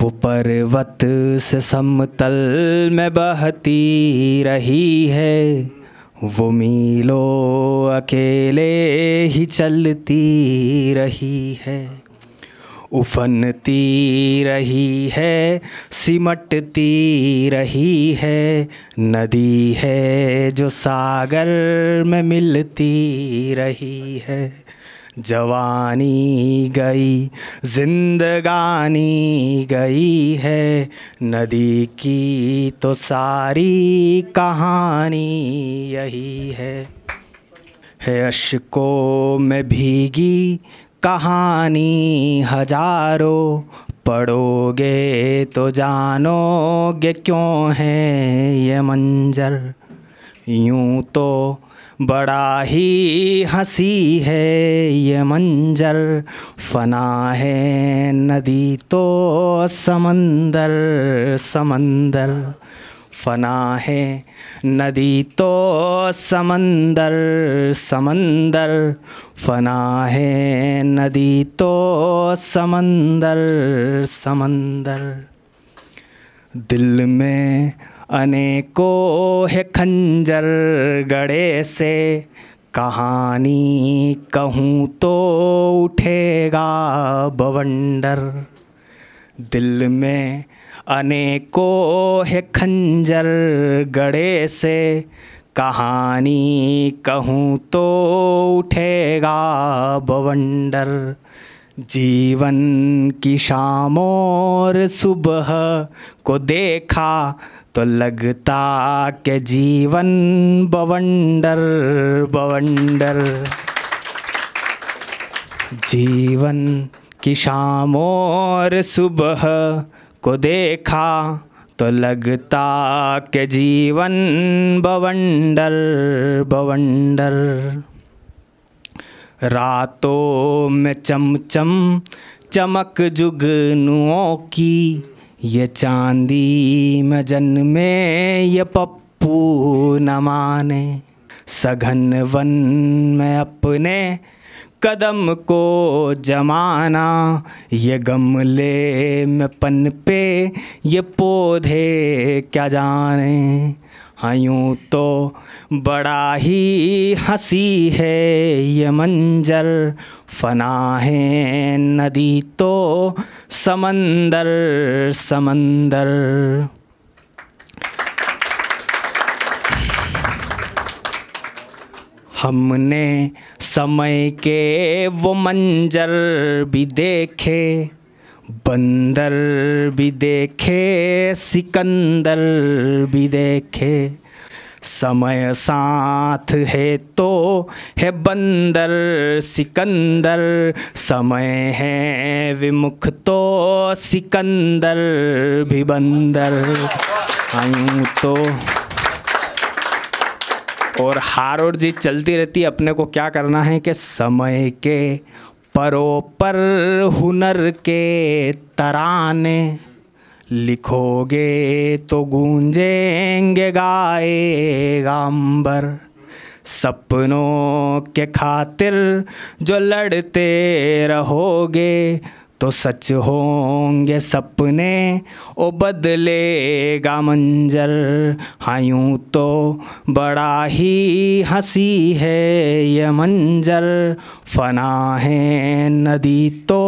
वो पर्वत से समतल में बहती रही है वो मीलो अकेले ही चलती रही है उफनती रही है सिमटती रही है नदी है जो सागर में मिलती रही है जवानी गई जिंदगानी गई है नदी की तो सारी कहानी यही है है अशको में भीगी कहानी हजारों पढ़ोगे तो जानोगे क्यों है ये मंजर यूं तो बड़ा ही हंसी है ये मंजर फना है नदी तो समंदर समंदर फना है नदी तो समंदर समंदर फना है नदी तो समंदर समंदर दिल में अनेको है खंजर गड़े से कहानी कहूँ तो उठेगा बवंडर दिल में अनेको है खंजर गड़े से कहानी कहूँ तो उठेगा बवंडर जीवन की शाम और सुबह को देखा तो लगता के जीवन बवंडर बवंडर जीवन की शाम और सुबह को देखा तो लगता के जीवन बवंडर बवंडर रातों में चमचम चमक जुगनुओं की ये चांदी में जन्मे ये पप्पू न माने सघन वन में अपने कदम को जमाना ये गमले में पन पे ये पौधे क्या जाने यूँ तो बड़ा ही हंसी है ये मंजर फना है नदी तो समंदर समंदर हमने समय के वो मंजर भी देखे बंदर भी देखे सिकंदर भी देखे समय साथ है तो है बंदर सिकंदर समय है विमुख तो सिकंदर भी बंदर तो और हार और जीत चलती रहती अपने को क्या करना है कि समय के परो पर हुनर के तराने लिखोगे तो गूंजेंगे गाए गांबर सपनों के खातिर जो लड़ते रहोगे तो सच होंगे सपने ओ बदलेगा मंजर हाँ यूं तो बड़ा ही हंसी है ये मंजर फना है नदी तो